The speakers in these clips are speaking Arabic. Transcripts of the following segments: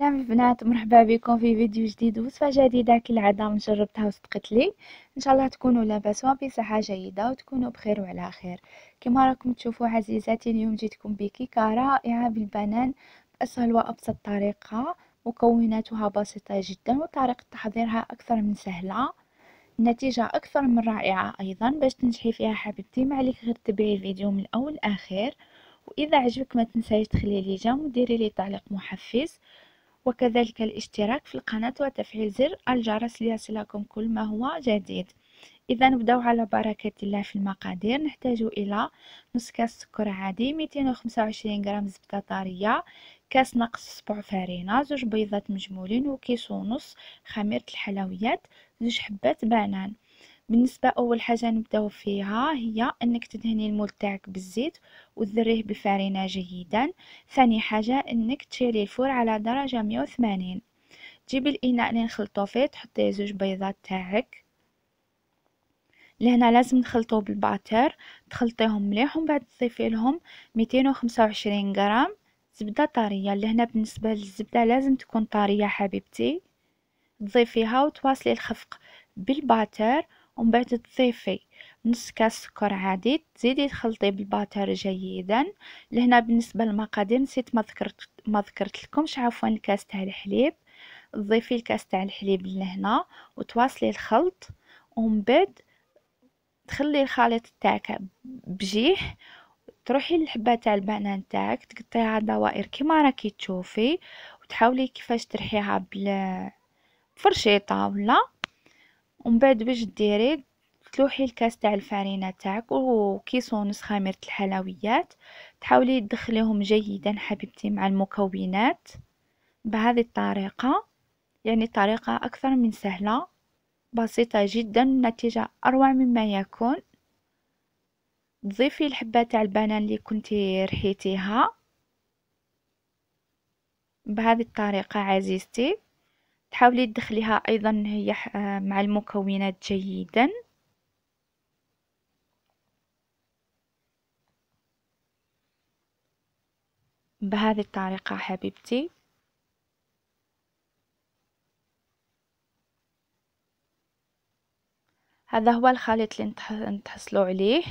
سلام البنات مرحبا بكم في فيديو جديد وصفه جديده كالعاده من جربتها وصدقت لي ان شاء الله تكونوا لاباس بصحه جيده وتكونوا بخير وعلى خير كما راكم تشوفوا عزيزاتي اليوم جيتكم بكيكه رائعه بالبنان باسهل وابسط طريقه مكوناتها بسيطه جدا وطريقه تحضيرها اكثر من سهله النتيجه اكثر من رائعه ايضا باش تنجحي فيها حبيبتي ما عليك غير تبعي الفيديو من الاول لاخر واذا عجبك ما تنسايش تخلي لي جام وديري لي تعليق محفز وكذلك الاشتراك في القناة وتفعيل زر الجرس ليصلكم كل ما هو جديد إذا نبداو على بركة الله في المقادير نحتاج إلى نص كاس سكر عادي 225 غرام زبدة طارية كاس نقص سبع فرينة زوج بيضات مجمولين وكيس ونص خميرة الحلويات زوج حبات بنان بالنسبه اول حاجه نبداو فيها هي انك تدهني المول تاعك بالزيت وتذريه بفارينة جيدا ثاني حاجه انك تشيلي الفور على درجه 180 تجيبي الاناء اللي نخلطه فيه تحطي زوج بيضات تاعك لهنا لازم نخلطو بالباتر تخلطيهم مليح ومن بعد تضيفي لهم 225 غرام زبده طريه لهنا بالنسبه للزبده لازم تكون طريه حبيبتي تضيفيها وتواصلي الخفق بالباتر ومن بعد تضيفي نص كاس سكر عادي تزيدي تخلطي بالباتر جيدا لهنا بالنسبه للمقادير نسيت ما ذكرت ما ذكرت لكمش عفوا الكاس تاع الحليب تضيفي الكاس تاع الحليب لهنا وتواصلي الخلط ومن بعد تخلي الخليط تاعك بجيح تروحي للحبه تاع البنان تاعك تقطعيها دوائر كما راكي تشوفي وتحاولي كيفاش ترحيها بالفرشيطه فرشيطه ولا ومن بعد باش ديري تلوحي الكاس تاع الفرينه تاعك وكيس ونص خميره الحلويات تحاولي تدخليهم جيدا حبيبتي مع المكونات بهذه الطريقه يعني طريقه اكثر من سهله بسيطه جدا نتيجة اروع مما يكون تضيفي الحبه تاع البنان اللي كنتي رحيتيها بهذه الطريقه عزيزتي تحاولي تدخليها ايضا هي مع المكونات جيدا بهذه الطريقة حبيبتي هذا هو الخليط اللي نتحصلوا عليه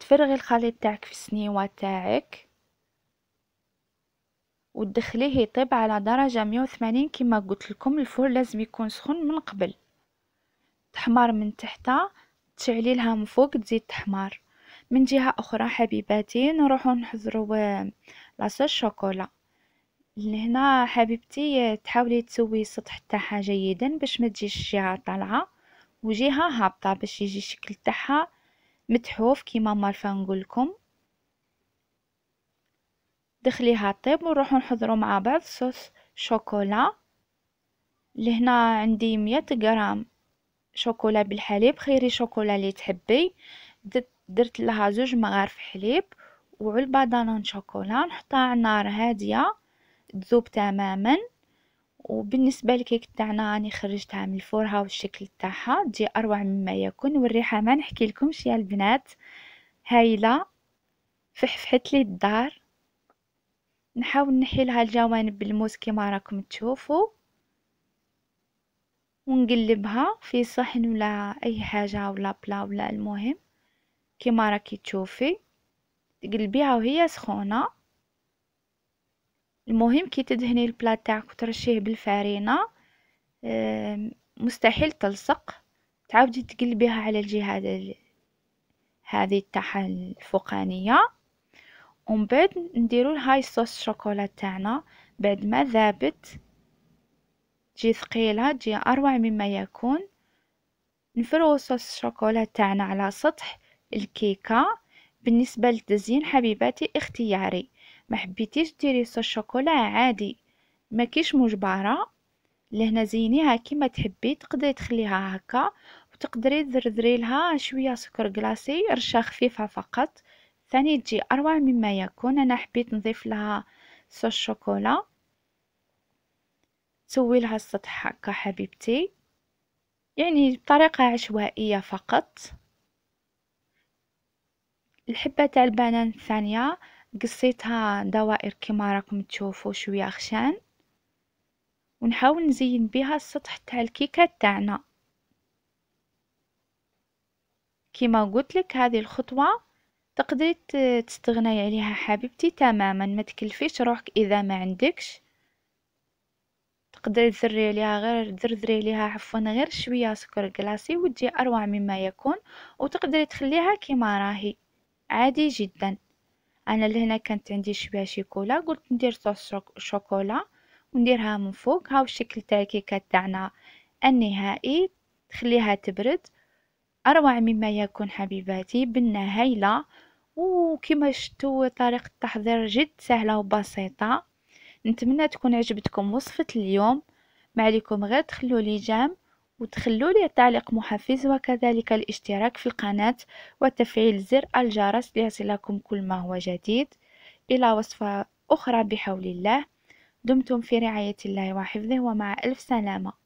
تفرغي الخليط تاعك في السنيوه تاعك وتدخليه يطيب على درجة 180 كما قلت لكم الفور لازم يكون سخن من قبل تحمر من تحت تشعلي لها من فوق تزيد تحمر من جهة أخرى حبيباتي نروحو نحضرو آه، لاصوص شوكولا لهنا حبيبتي آه، تحاولي تسوي السطح تاعها جيدا باش ما تجيش جهه طالعه وجهه هابطه باش يجي الشكل تاعها متحوف كيما مرفا نقولكم دخليها طيب ونروحو نحضرو مع بعض صوص شوكولا لهنا عندي مية غرام شوكولا بالحليب خيري شوكولا اللي تحبي درت لها زوج مغارف حليب وعلبة دانون شوكولا نحطها على نار هادية تذوب تماما وبالنسبة للكيك تاعنا راني خرجتها من الفرها والشكل تاعها تجي اروع مما يكون والريحة ما نحكي لكمش يا البنات هايلة فحفحت لي الدار نحاول نحي لها الجوانب بالموس كما راكم تشوفوا ونقلبها في صحن ولا اي حاجه ولا بلا ولا المهم كما راكي تشوفي تقلبيها وهي سخونه المهم كي تدهني البلاط تاعك وترشيه بالفارينه مستحيل تلصق تعاودي تقلبيها على الجهه هذه تاعها الفوقانيه ومن بعد نديرو هاي صوص الشوكولا تاعنا بعد ما ذابت تجي ثقيلة تجي أروع مما يكون نفرغو صوص الشوكولا تاعنا على سطح الكيكة بالنسبة للتزيين حبيباتي اختياري ما حبيتيش ديري صوص شوكولا عادي ما كيش مجبرة لهنا زينيها كيما تحبي تقدري تخليها هكا وتقدري تدردري لها شويه سكر كلاصي رشه خفيفه فقط ثاني تجي اروع مما يكون انا حبيت نضيف لها صوص شوكولا تسوي لها السطح هكا حبيبتي يعني بطريقه عشوائيه فقط الحبه تاع البنان الثانيه قصيتها دوائر كما راكم تشوفوا شويه خشان ونحاول نزين بها السطح تاع الكيكه تاعنا كما قلت لك هذه الخطوه تقدري تستغني عليها حبيبتي تماما ما تكلفيش روحك اذا ما عندكش تقدري تزري عليها غير تزرزري عليها عفوا غير شويه سكر كلاصي وتجي اروع مما يكون وتقدري تخليها كيما راهي عادي جدا انا لهنا كانت عندي شويه شيكولا قلت ندير صوص شوكولا ونديرها من فوق هاو الشكل تاع الكيكه تاعنا النهائي تخليها تبرد أروع مما يكون حبيباتي بنة هايلة وكما شفتوا طريقة التحضير جد سهلة وبسيطة نتمنى تكون عجبتكم وصفة اليوم ما عليكم غير تخلوا لي جام وتخلوا لي تعليق محفز وكذلك الاشتراك في القناة وتفعيل زر الجرس ليصلكم كل ما هو جديد إلى وصفة أخرى بحول الله دمتم في رعاية الله وحفظه ومع ألف سلامة